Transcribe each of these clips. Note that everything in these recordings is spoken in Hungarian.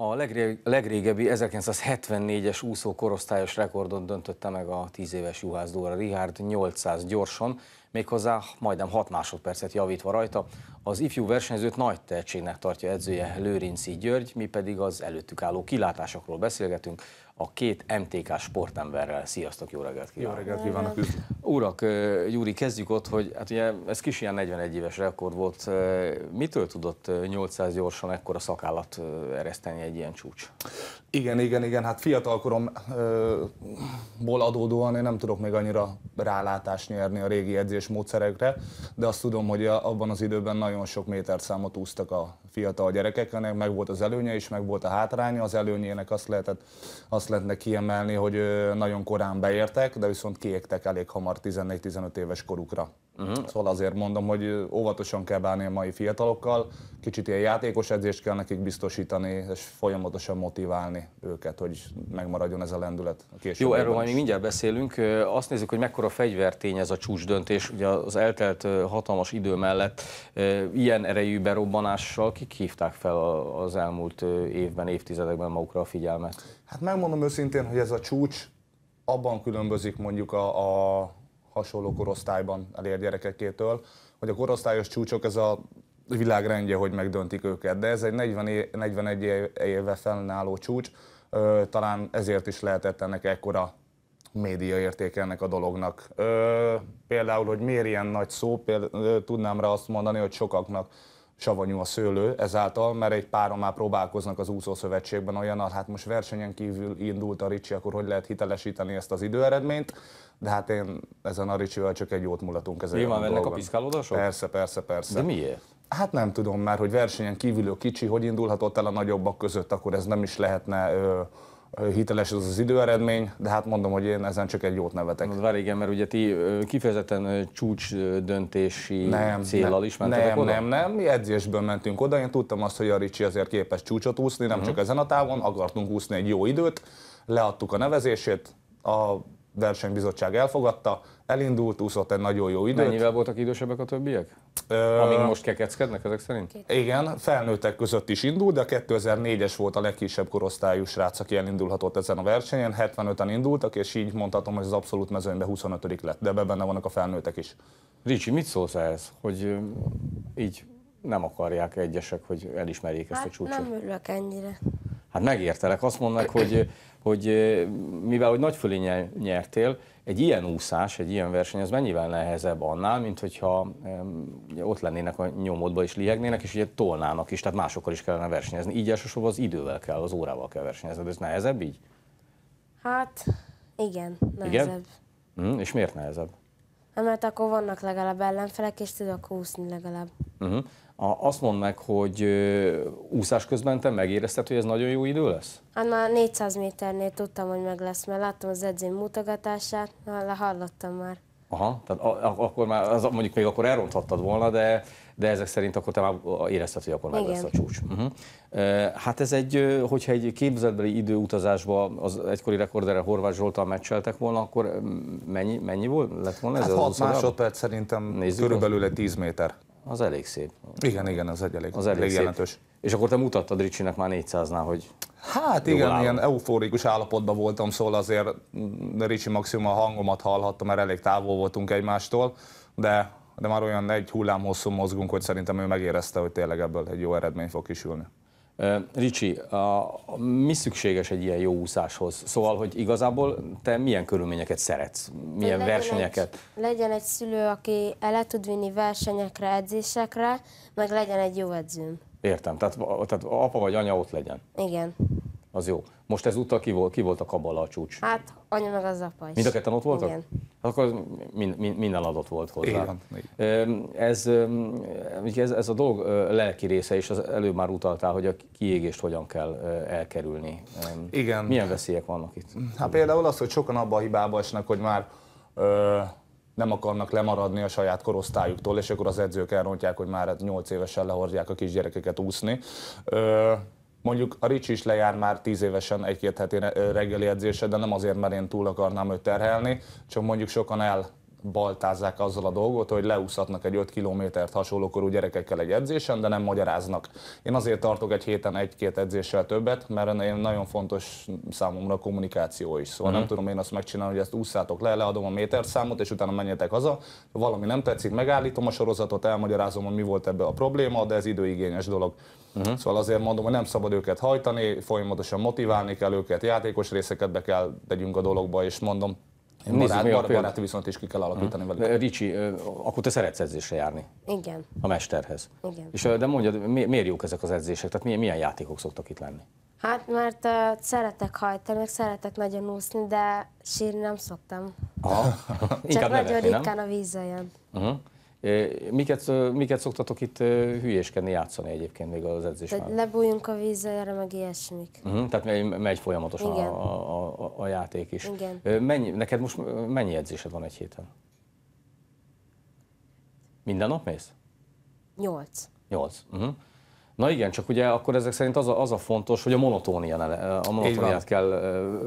A legrégebbi 1974-es úszó korosztályos rekordon döntötte meg a 10 éves Juhász Dóra Richard 800 gyorsan, méghozzá majdnem 6 másodpercet javítva rajta. Az ifjú versenyzőt nagy tehetségnek tartja edzője Lőrinci György, mi pedig az előttük álló kilátásokról beszélgetünk a két MTK sportemberrel. Sziasztok, jó reggelt kívánok! Jó reggelt kívánok! Urak, Gyuri, kezdjük ott, hogy hát ugye ez kis ilyen 41 éves rekord volt. Mitől tudott 800 gyorsan ekkora szakállat ereszteni egy ilyen csúcs? Igen, igen, igen. Hát fiatalkoromból adódóan én nem tudok még annyira rálátást nyerni a régi edzés módszerekre, de azt tudom, hogy abban az időben nagyon sok méterszámot úsztak a fiatal gyerekek, ennek meg volt az előnye is, meg volt a hátránya. Az előnyének azt lehetett, azt lehetne kiemelni, hogy nagyon korán beértek, de viszont kiégtek elég hamar akar 14-15 éves korukra. Uh-huh. Szóval azért mondom, hogy óvatosan kell bánni a mai fiatalokkal, kicsit ilyen játékos edzést kell nekik biztosítani, és folyamatosan motiválni őket, hogy megmaradjon ez a lendület. A Jó, erről majd még mindjárt beszélünk. Azt nézzük, hogy mekkora fegyvertény ez a csúcsdöntés. Ugye az eltelt hatalmas idő mellett ilyen erejű berobbanással kik hívták fel az elmúlt évben, évtizedekben magukra a figyelmet? Hát megmondom őszintén, hogy ez a csúcs abban különbözik mondjuk a, a hasonló korosztályban elér gyerekekétől, hogy a korosztályos csúcsok ez a világrendje, hogy megdöntik őket. De ez egy 40 é- 41 éve fennálló csúcs, ö, talán ezért is lehetett ennek ekkora média értéke ennek a dolognak. Ö, például, hogy miért ilyen nagy szó, például, ö, tudnám rá azt mondani, hogy sokaknak savanyú a szőlő ezáltal, mert egy páran már próbálkoznak az úszószövetségben olyan, hát most versenyen kívül indult a Ricsi, akkor hogy lehet hitelesíteni ezt az időeredményt, de hát én ezen a Ricsivel csak egy jót mulatunk ezen Nyilván mennek dolgon. a piszkálódások? Persze, persze, persze. De miért? Hát nem tudom már, hogy versenyen kívül kívülő kicsi, hogy indulhatott el a nagyobbak között, akkor ez nem is lehetne ö, hiteles az az időeredmény, de hát mondom, hogy én ezen csak egy jót nevetek. Vár igen, mert ugye ti kifejezetten csúcs döntési nem, célal nem, is mentetek nem, oda? Nem, nem, mi edzésből mentünk oda, én tudtam azt, hogy a Ricsi azért képes csúcsot úszni, nem uh-huh. csak ezen a távon, akartunk úszni egy jó időt, leadtuk a nevezését, a versenybizottság elfogadta, elindult, úszott egy nagyon jó időt. Mennyivel voltak idősebbek a többiek? Ö... Amíg most kekeckednek ezek szerint? Igen, felnőttek között is indult, de a 2004-es volt a legkisebb korosztályú srác, aki elindulhatott ezen a versenyen. 75-en indultak, és így mondhatom, hogy az abszolút mezőnyben 25 lett, de ebben benne vannak a felnőttek is. Ricsi, mit szólsz ehhez, hogy így nem akarják egyesek, hogy elismerjék ezt hát, a csúcsot? nem örülök ennyire. Hát megértelek, azt mondnak, hogy hogy mivel hogy nagy fölé nyertél, egy ilyen úszás, egy ilyen verseny, ez mennyivel nehezebb annál, mint hogyha ugye, ott lennének a nyomodba is lihegnének, és ugye tolnának is, tehát másokkal is kellene versenyezni. Így elsősorban az idővel kell, az órával kell versenyezni. Ez nehezebb így? Hát, igen, nehezebb. Igen? Mm, és miért nehezebb? mert akkor vannak legalább ellenfelek, és tudok úszni legalább. Uh-huh. A, azt mondd meg, hogy ö, úszás közben te megérezted, hogy ez nagyon jó idő lesz? Hát már 400 méternél tudtam, hogy meg lesz, mert láttam az edzőm mutogatását, hallottam már. Aha, tehát akkor már, az, mondjuk még akkor elronthattad volna, de, de ezek szerint akkor te már érezted, hogy akkor meg lesz a csúcs. Uh-huh. Hát ez egy, hogyha egy képzeletbeli időutazásba az egykori rekorderre Horváth Zsoltal meccseltek volna, akkor mennyi, mennyi volt, lett volna ez? Hát 6 másodperc szerintem Nézzük körülbelül az... 10 méter. Az elég szép. Igen, igen, az egy elég, az elég, elég jelentős. És akkor te mutattad Ricsinek már 400-nál, hogy Hát igen, állom. ilyen eufórikus állapotban voltam, szóval azért mm, Ricsi maximum a hangomat hallhatta, mert elég távol voltunk egymástól, de, de már olyan egy hullám hosszú mozgunk, hogy szerintem ő megérezte, hogy tényleg ebből egy jó eredmény fog kisülni. Ricsi, a, mi szükséges egy ilyen jó úszáshoz? Szóval, hogy igazából te milyen körülményeket szeretsz? Milyen legyen versenyeket? Egy, legyen egy szülő, aki el tud vinni versenyekre, edzésekre, meg legyen egy jó edzőm. Értem, tehát, tehát apa vagy anya ott legyen. Igen. Az jó. Most utal ki volt, ki volt a kabala a csúcs? Hát anya meg az apa is. Mind a ketten ott voltak? Igen. Hát akkor min, min, minden adott volt hozzá. Igen. Ez, ez, ez a dolog lelki része, és az előbb már utaltál, hogy a kiégést hogyan kell elkerülni. Igen. Milyen veszélyek vannak itt? Hát például az, hogy sokan abban a hibában esnek, hogy már nem akarnak lemaradni a saját korosztályuktól, és akkor az edzők elrontják, hogy már 8 hát évesen lehordják a kisgyerekeket úszni. Ö, Mondjuk a Ricsi is lejár már tíz évesen egy-két heti reggeli edzése, de nem azért, mert én túl akarnám őt terhelni, csak mondjuk sokan el baltázzák azzal a dolgot, hogy leúszhatnak egy 5 kilométert hasonlókorú gyerekekkel egy edzésen, de nem magyaráznak. Én azért tartok egy héten egy-két edzéssel többet, mert nagyon fontos számomra a kommunikáció is. Szóval uh-huh. nem mhm. tudom én azt megcsinálni, hogy ezt úszátok le, leadom a méterszámot, és utána menjetek haza. Ha valami nem tetszik, megállítom a sorozatot, elmagyarázom, hogy mi volt ebbe a probléma, de ez időigényes dolog. Uh-huh. Szóval azért mondom, hogy nem szabad őket hajtani, folyamatosan motiválni kell őket, játékos részeket be kell tegyünk a dologba, és mondom, Nézzük barát, a baráti viszont is ki kell alakítani hmm. velük. Ricsi, akkor te szeretsz edzésre járni? Igen. A mesterhez? Igen. És, de mondjad, miért jók ezek az edzések? Tehát milyen, milyen játékok szoktak itt lenni? Hát, mert uh, szeretek hajtani, meg szeretek nagyon úszni, de sírni nem szoktam. Aha. Csak nagyon nevetni, ritkán nem? a vízzel jön. Uh-huh. Miket, miket szoktatok itt hülyéskedni, játszani egyébként még az edzés Tehát lebújunk a erre meg ilyesmik. Uh-huh, tehát megy folyamatosan a, a, a, játék is. Igen. Mennyi, neked most mennyi edzésed van egy héten? Minden nap mész? Nyolc. Nyolc. Uh-huh. Na igen, csak ugye akkor ezek szerint az a, az a fontos, hogy a monotónia ne, a monotóniát kell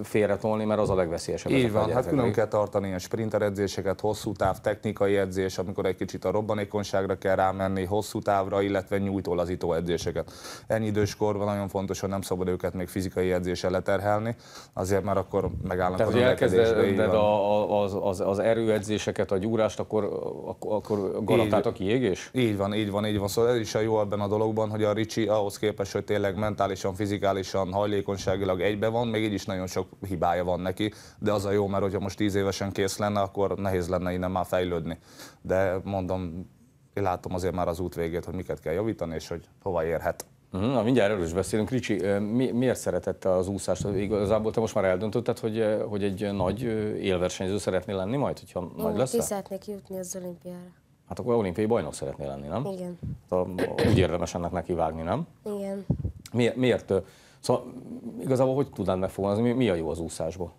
félretolni, mert az a legveszélyesebb. Így van, hát külön kell tartani ilyen sprinter edzéseket, hosszú táv technikai edzés, amikor egy kicsit a robbanékonyságra kell rámenni, hosszú távra, illetve nyújtólazító edzéseket. Ennyi időskorban nagyon fontos, hogy nem szabad őket még fizikai edzéssel leterhelni, azért már akkor megállnak Tehát, a növekedésre. a, az, az, az erőedzéseket, a gyúrást, akkor, akkor, akkor garantált a kiégés? Így van, így van, így van. Szóval ez is a jó ebben a dologban, hogy a Ricsi ahhoz képest, hogy tényleg mentálisan, fizikálisan, hajlékonyságilag egybe van, még így is nagyon sok hibája van neki, de az a jó, mert hogyha most tíz évesen kész lenne, akkor nehéz lenne innen már fejlődni. De mondom, én látom azért már az út végét, hogy miket kell javítani, és hogy hova érhet. Mhm, na, mindjárt erről is beszélünk. Ricsi, mi, miért szeretette az úszást? Igazából te most már eldöntötted, hogy, hogy egy nagy élversenyző szeretnél lenni majd, hogyha Én nagy lesz? Én szeretnék jutni az olimpiára. Hát akkor olimpiai bajnok szeretnél lenni, nem? Igen. Hát úgy érdemes ennek vágni, nem? Igen. Miért? miért szóval igazából hogy tudnád megfogalmazni, mi, mi a jó az úszásból?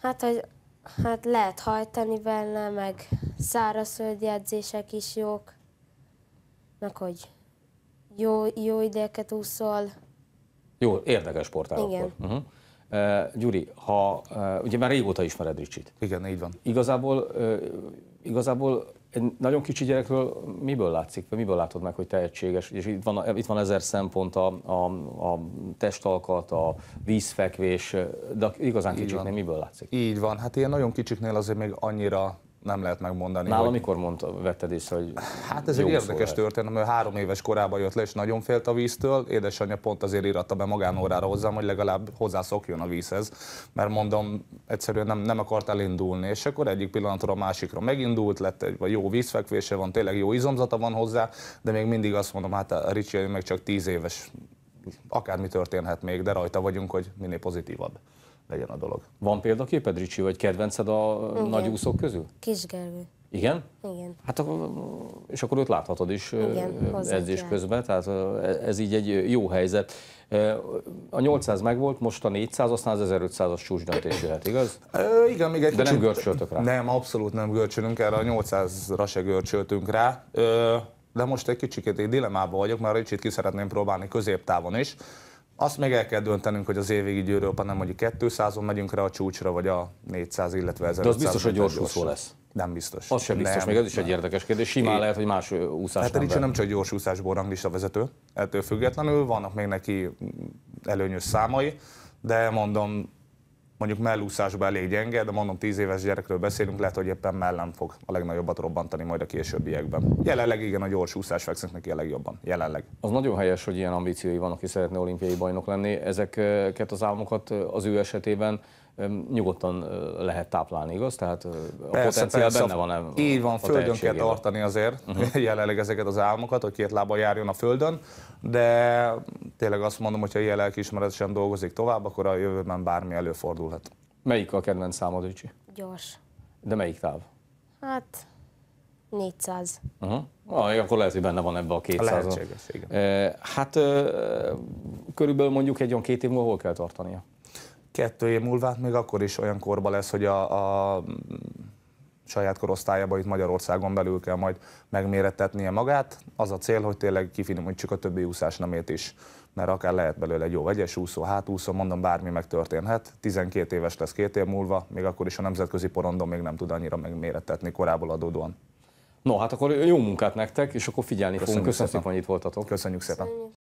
Hát, hogy hát lehet hajtani benne, meg szárazföldi edzések is jók, meg hogy jó, jó ideket úszol. Jó, érdekes sportágokkal. Igen. Uh-huh. Uh, Gyuri, ha, uh, ugye már régóta ismered Ricsit. Igen, így van. Igazából uh, igazából egy nagyon kicsi gyerekről miből látszik, vagy miből látod meg, hogy tehetséges? És itt van, itt van ezer szempont a, a, a testalkat, a vízfekvés, de igazán kicsiknél miből látszik? Így van, hát ilyen nagyon kicsiknél azért még annyira nem lehet megmondani. Nálam hogy... mikor mondta, vetted is, hogy Hát ez egy érdekes történet, mert három éves korában jött le, és nagyon félt a víztől. Édesanyja pont azért íratta be magánórára hozzám, hogy legalább hozzászokjon a vízhez, mert mondom, egyszerűen nem, nem akart elindulni. És akkor egyik pillanatra a másikra megindult, lett egy vagy jó vízfekvése van, tényleg jó izomzata van hozzá, de még mindig azt mondom, hát a Ricsi meg csak tíz éves, akármi történhet még, de rajta vagyunk, hogy minél pozitívabb legyen a dolog. Van példaképed, Ricsi, vagy kedvenced a Igen. nagy úszók közül? Kisgervő. Igen? Igen. Hát akkor, és akkor őt láthatod is Igen, edzés kell. közben, tehát ez így egy jó helyzet. A 800 megvolt, most a 400, aztán az 1500-as csúcs döntés jöhet, igaz? igen, még egy De kicsit, nem görcsöltök rá. Nem, abszolút nem görcsölünk erre, a 800-ra se görcsöltünk rá. de most egy kicsit egy dilemában vagyok, mert egy kicsit ki szeretném próbálni középtávon is. Azt meg el kell döntenünk, hogy az évvégi Európa nem mondjuk 200-on megyünk rá a csúcsra, vagy a 400, illetve 1500. De az biztos, hogy gyors úszó lesz. Nem biztos. Az sem biztos, nem, még ez is nem. egy érdekes kérdés. Simán é. lehet, hogy más úszás hát nem, nem csak gyors úszásból ranglista vezető, ettől függetlenül vannak még neki előnyös számai, de mondom, mondjuk mellúszásban elég gyenge, de mondom, 10 éves gyerekről beszélünk, lehet, hogy éppen mellem fog a legnagyobbat robbantani majd a későbbiekben. Jelenleg igen, a gyors úszás fekszik neki a legjobban. Jelenleg. Az nagyon helyes, hogy ilyen ambíciói vannak, aki szeretne olimpiai bajnok lenni. Ezeket az álmokat az ő esetében nyugodtan lehet táplálni, igaz? Tehát a persze, potenciál persze, benne van. -e így van, földön kell tartani azért uh-huh. jelenleg ezeket az álmokat, hogy két lába járjon a földön, de tényleg azt mondom, hogy ha ilyen lelkiismeretesen dolgozik tovább, akkor a jövőben bármi előfordulhat. Melyik a kedvenc számod, Öcsi? Gyors. De melyik táv? Hát 400. Uh-huh. Ah, akkor lehet, hogy benne van ebbe a 200 Lehetséges, igen. hát körülbelül mondjuk egy olyan két év múlva hol kell tartania? kettő év múlva még akkor is olyan korban lesz, hogy a, a saját korosztályába itt Magyarországon belül kell majd megmérettetnie magát. Az a cél, hogy tényleg kifinomítsuk a többi úszásnemét is, mert akár lehet belőle egy jó vegyes úszó, hátúszó, mondom, bármi megtörténhet. 12 éves lesz két év múlva, még akkor is a nemzetközi porondon még nem tud annyira megmérettetni korából adódóan. No, hát akkor jó munkát nektek, és akkor figyelni Köszönjük fogunk. Köszönjük szépen, hogy itt voltatok. Köszönjük szépen.